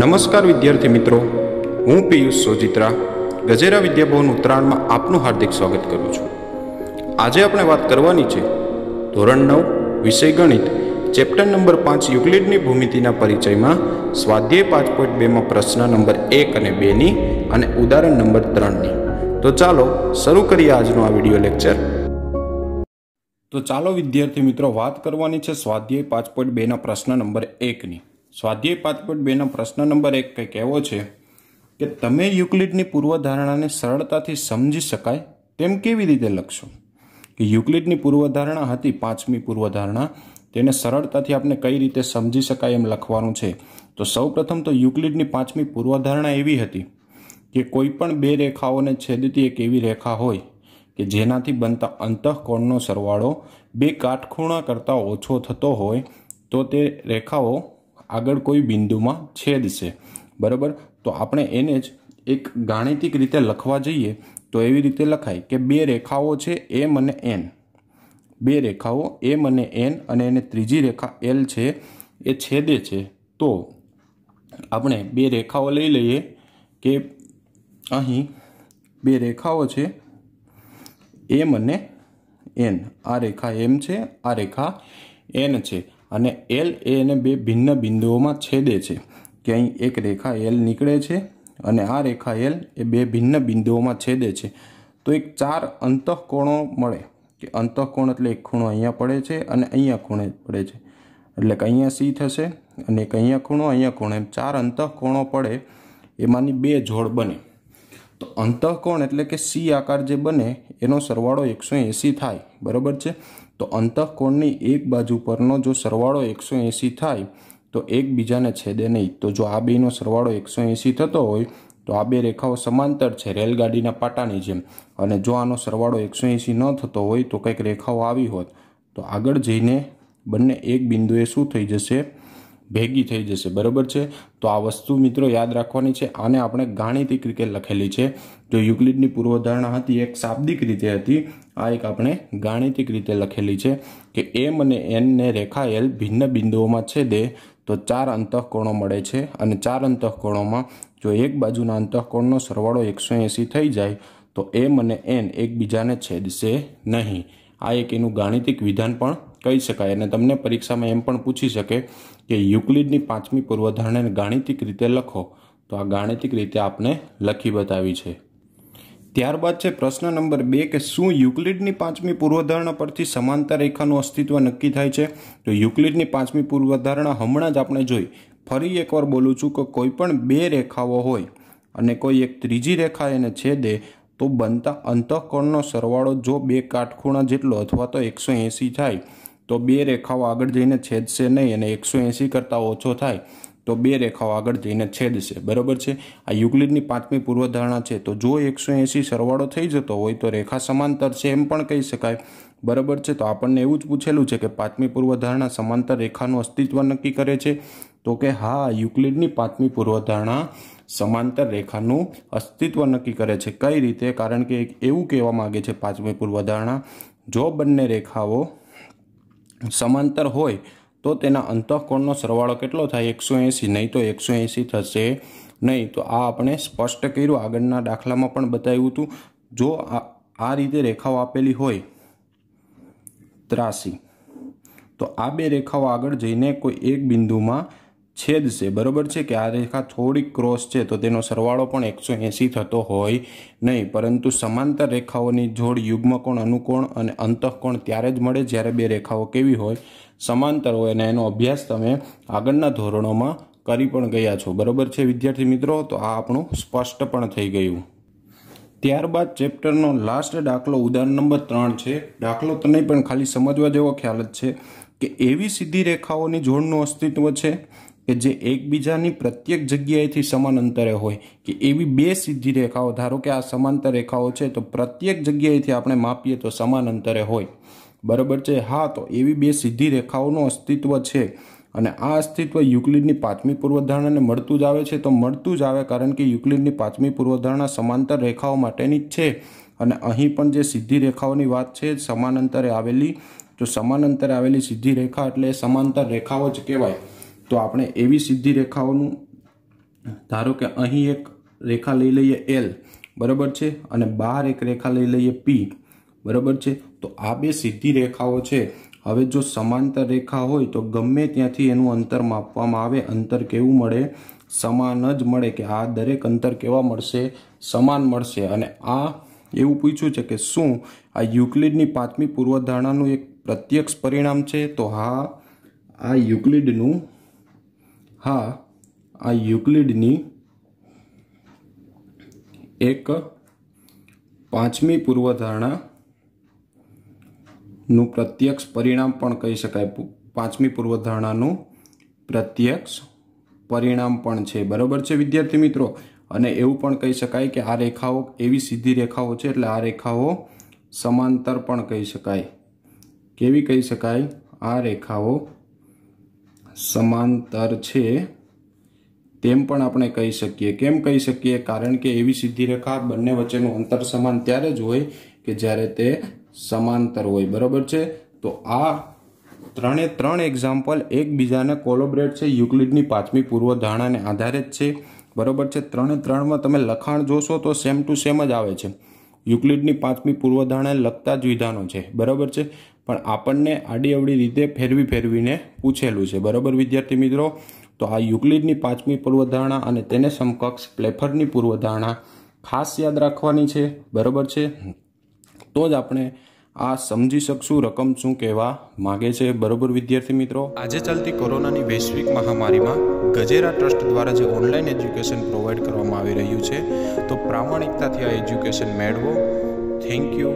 નમસ્કાર વિદ્યાર્થી મિત્રો હું પિયુષ સોજિત્રા ગજેરા વિદ્યાભવન ઉત્તરાયણમાં આપનું હાર્દિક સ્વાગત કરું છું આજે આપણે વાત કરવાની છે ધોરણ નવ વિષય ગણિત ચેપ્ટર નંબર પાંચ યુક્લિડની ભૂમિતિના પરિચયમાં સ્વાધ્યાય પાંચ પોઈન્ટ બેમાં પ્રશ્ન નંબર એક અને બેની અને ઉદાહરણ નંબર ત્રણની તો ચાલો શરૂ કરીએ આજનો આ વિડીયો લેક્ચર તો ચાલો વિદ્યાર્થી મિત્રો વાત કરવાની છે સ્વાધ્યાય પાંચ પોઈન્ટ બેના પ્રશ્ન નંબર એકની સ્વાધ્યાય પાંચ પોઈન્ટ બેનો પ્રશ્ન નંબર એક કંઈક એવો છે કે તમે યુક્લિડની પૂર્વધારણાને સરળતાથી સમજી શકાય તેમ કેવી રીતે લખશો કે યુક્લિડની પૂર્વધારણા હતી પાંચમી પૂર્વધારણા તેને સરળતાથી આપણે કઈ રીતે સમજી શકાય એમ લખવાનું છે તો સૌપ્રથમ તો યુક્લિડની પાંચમી પૂર્વધારણા એવી હતી કે કોઈ પણ બે રેખાઓને છેદતી એક એવી રેખા હોય કે જેનાથી બનતા અંતઃકોણનો સરવાળો બે કાટખૂણા કરતાં ઓછો થતો હોય તો તે રેખાઓ આગળ કોઈ બિંદુમાં છેદશે બરાબર તો આપણે એને જ એક ગાણિતિક રીતે લખવા જઈએ તો એવી રીતે લખાય કે બે રેખાઓ છે એમ અને એન બે રેખાઓ એમ અને એન અને એને ત્રીજી રેખા એલ છે એ છેદે છે તો આપણે બે રેખાઓ લઈ લઈએ કે અહીં બે રેખાઓ છે એમ અને એન આ રેખા એમ છે આ રેખા એન છે અને એલ એને બે ભિન્ન બિંદુઓમાં છેદે છે કે અહીં એક રેખા એલ નીકળે છે અને આ રેખા એલ એ બે ભિન્ન બિંદુઓમાં છેદે છે તો એક ચાર અંતઃકોણો મળે કે અંતઃકોણ એટલે એક ખૂણો અહીંયા પડે છે અને અહીંયા ખૂણે પડે છે એટલે કે અહીંયા સી થશે અને એક અહીંયા ખૂણો અહીંયા ખૂણે ચાર અંતઃકોણો પડે એમાંની બે જોડ બને તો અંતઃકોણ એટલે કે સી આકાર જે બને એનો સરવાળો એકસો એંસી થાય બરાબર છે તો અંતઃકોણની એક બાજુ પરનો જો સરવાળો એકસો એંસી થાય તો એકબીજાને છેદે નહીં તો જો આ બેનો સરવાળો એકસો એંસી થતો હોય તો આ બે રેખાઓ સમાંતર છે રેલગાડીના પાટાની જેમ અને જો આનો સરવાળો એકસો એંસી ન થતો હોય તો કંઈક રેખાઓ આવી હોત તો આગળ જઈને બંને એક બિંદુએ શું થઈ જશે ભેગી થઈ જશે બરાબર છે તો આ વસ્તુ મિત્રો યાદ રાખવાની છે આને આપણે ગાણિતિક રીતે લખેલી છે જો યુક્લિડની પૂર્વધારણા હતી એક શાબ્દિક રીતે હતી આ એક આપણે ગાણિતિક રીતે લખેલી છે કે એમ અને એનને રેખાયેલ ભિન્ન બિંદુઓમાં છેદે તો ચાર અંતઃકોણો મળે છે અને ચાર અંતઃકોણોમાં જો એક બાજુના અંતઃકોણનો સરવાળો એકસો એંસી થઈ જાય તો એમ અને એન એકબીજાને છેદશે નહીં આ એક એનું ગાણિતિક વિધાન પણ કહી શકાય અને તમને પરીક્ષામાં એમ પણ પૂછી શકે કે યુક્લિડની પાંચમી પૂર્વધારણાને ગાણિતિક રીતે લખો તો આ ગાણિતિક રીતે આપને લખી બતાવી છે ત્યારબાદ છે પ્રશ્ન નંબર બે કે શું યુક્લિડની પાંચમી પૂર્વધારણા પરથી સમાંતર રેખાનું અસ્તિત્વ નક્કી થાય છે તો યુક્લિડની પાંચમી પૂર્વધારણા હમણાં જ આપણે જોઈ ફરી એકવાર બોલું છું કે કોઈ પણ બે રેખાઓ હોય અને કોઈ એક ત્રીજી રેખા એને છેદે તો બનતા અંતઃકોણનો સરવાળો જો બે કાટખૂણા જેટલો અથવા તો એકસો એંસી થાય તો બે રેખાઓ આગળ જઈને છેદશે નહીં અને એકસો એંસી કરતાં ઓછો થાય તો બે રેખાઓ આગળ જઈને છેદશે બરાબર છે આ યુક્લિડની પાંચમી પૂર્વધારણા છે તો જો એકસો એંસી સરવાળો થઈ જતો હોય તો રેખા સમાંતર છે એમ પણ કહી શકાય બરાબર છે તો આપણને એવું જ પૂછેલું છે કે પાંચમી પૂર્વધારણા સમાંતર રેખાનું અસ્તિત્વ નક્કી કરે છે તો કે હા યુક્લિડની પાંચમી પૂર્વધારણા સમાંતર રેખાનું અસ્તિત્વ નક્કી કરે છે કઈ રીતે કારણ કે એક એવું કહેવા માગે છે પાંચમી પૂર્વધારણા જો બંને રેખાઓ સમાંતર હોય તો તેના અંતઃકોણનો સરવાળો કેટલો થાય એકસો એંસી નહીં તો એકસો એંસી થશે નહીં તો આ આપણે સ્પષ્ટ કર્યું આગળના દાખલામાં પણ બતાવ્યું હતું જો આ રીતે રેખાઓ આપેલી હોય ત્રાસી તો આ બે રેખાઓ આગળ જઈને કોઈ એક બિંદુમાં છેદશે બરાબર છે કે આ રેખા થોડીક ક્રોસ છે તો તેનો સરવાળો પણ એકસો એંસી થતો હોય નહીં પરંતુ સમાંતર રેખાઓની જોડ યુગ્મકોણ અનુકોણ અને અંતઃકોણ ત્યારે જ મળે જ્યારે બે રેખાઓ કેવી હોય સમાંતર હોય અને એનો અભ્યાસ તમે આગળના ધોરણોમાં કરી પણ ગયા છો બરાબર છે વિદ્યાર્થી મિત્રો તો આ આપણું સ્પષ્ટ પણ થઈ ગયું ત્યારબાદ ચેપ્ટરનો લાસ્ટ દાખલો ઉદાહરણ નંબર ત્રણ છે દાખલો તો નહીં પણ ખાલી સમજવા જેવો ખ્યાલ જ છે કે એવી સીધી રેખાઓની જોડનું અસ્તિત્વ છે કે જે એકબીજાની પ્રત્યેક જગ્યાએથી સમાન અંતરે હોય કે એવી બે સીધી રેખાઓ ધારો કે આ સમાંતર રેખાઓ છે તો પ્રત્યેક જગ્યાએથી આપણે માપીએ તો સમાન અંતરે હોય બરાબર છે હા તો એવી બે સીધી રેખાઓનું અસ્તિત્વ છે અને આ અસ્તિત્વ યુક્લિડની પાંચમી પૂર્વધારણાને મળતું જ આવે છે તો મળતું જ આવે કારણ કે યુક્લિડની પાંચમી પૂર્વધારણા સમાંતર રેખાઓ માટેની જ છે અને અહીં પણ જે સીધી રેખાઓની વાત છે સમાન અંતરે આવેલી તો સમાન અંતરે આવેલી સીધી રેખા એટલે સમાંતર રેખાઓ જ કહેવાય તો આપણે એવી સીધી રેખાઓનું ધારો કે અહીં એક રેખા લઈ લઈએ એલ બરાબર છે અને બહાર એક રેખા લઈ લઈએ પી બરાબર છે તો આ બે સીધી રેખાઓ છે હવે જો સમાંતર રેખા હોય તો ગમે ત્યાંથી એનું અંતર માપવામાં આવે અંતર કેવું મળે સમાન જ મળે કે આ દરેક અંતર કેવા મળશે સમાન મળશે અને આ એવું પૂછ્યું છે કે શું આ યુક્લિડની પાંચમી પૂર્વધારણાનું એક પ્રત્યક્ષ પરિણામ છે તો હા આ યુક્લિડનું હા આ યુક્લિડની એક પાંચમી પૂર્વધારણાનું પ્રત્યક્ષ પરિણામ પણ કહી શકાય પાંચમી પૂર્વધારણાનું પ્રત્યક્ષ પરિણામ પણ છે બરાબર છે વિદ્યાર્થી મિત્રો અને એવું પણ કહી શકાય કે આ રેખાઓ એવી સીધી રેખાઓ છે એટલે આ રેખાઓ સમાંતર પણ કહી શકાય કેવી કહી શકાય આ રેખાઓ સમાંતર છે તેમ પણ આપણે કહી શકીએ કેમ કહી શકીએ કારણ કે એવી સીધી રેખા બંને વચ્ચેનું અંતર સમાન ત્યારે જ હોય કે જ્યારે તે સમાંતર હોય બરાબર છે તો આ ત્રણે ત્રણ એક્ઝામ્પલ એકબીજાને કોલોબરેટ છે યુક્લિડની પાંચમી પૂર્વધારણાને આધારે જ છે બરાબર છે ત્રણે ત્રણમાં તમે લખાણ જોશો તો સેમ ટુ સેમ જ આવે છે યુક્લિડની પાંચમી પૂર્વધારણા લગતા જ વિધાનો છે બરાબર છે પણ આપણને આડી અવડી રીતે ફેરવી ફેરવીને પૂછેલું છે બરાબર વિદ્યાર્થી મિત્રો તો આ યુક્લિડની પાંચમી પૂર્વધારણા અને તેને સમકક્ષ પ્લેફરની પૂર્વધારણા ખાસ યાદ રાખવાની છે બરાબર છે તો જ આપણે આ સમજી શકશું રકમ શું કહેવા માગે છે બરોબર વિદ્યાર્થી મિત્રો આજે ચાલતી કોરોનાની વૈશ્વિક મહામારીમાં ગજેરા ટ્રસ્ટ દ્વારા જે ઓનલાઈન એજ્યુકેશન પ્રોવાઈડ કરવામાં આવી રહ્યું છે તો પ્રામાણિકતાથી આ એજ્યુકેશન મેળવો થેન્ક યુ